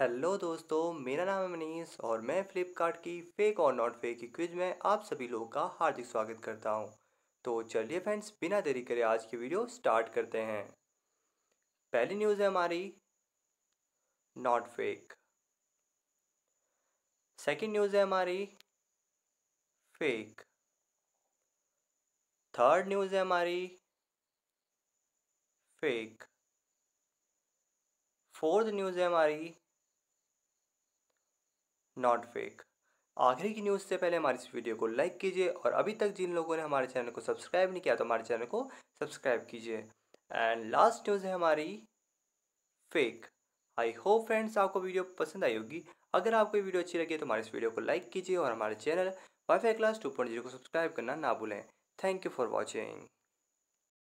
hello दोस्तों मेरा नाम है मनीष और मैं फ्लिपकार्ट की फेक और नॉट फेक की क्विज में आप सभी लोगों का हार्दिक स्वागत करता हूं तो चलिए फ्रेंड्स बिना देरी करे आज की वीडियो स्टार्ट करते हैं पहली न्यूज़ है हमारी नॉट फेक सेकंड न्यूज़ है हमारी फेक थर्ड न्यूज़ है हमारी फेक फोर्थ न्यूज़ है हमारी नॉट फेक आखिरी की न्यूज़ से पहले हमारे इस वीडियो को लाइक कीजिए और अभी तक जिन लोगों ने हमारे चैनल को सब्सक्राइब नहीं किया तो हमारे चैनल को सब्सक्राइब कीजिए एंड लास्ट न्यूज़ है हमारी फेक आई होप फ्रेंड्स आपको वीडियो पसंद आई होगी अगर आपको ये वीडियो अच्छी लगी तो हमारे इस वीडियो को लाइक कीजिए और हमारे channel WiFi class two point zero को सब्सक्राइब करना ना भूलें थैंक यू फॉर वॉचिंग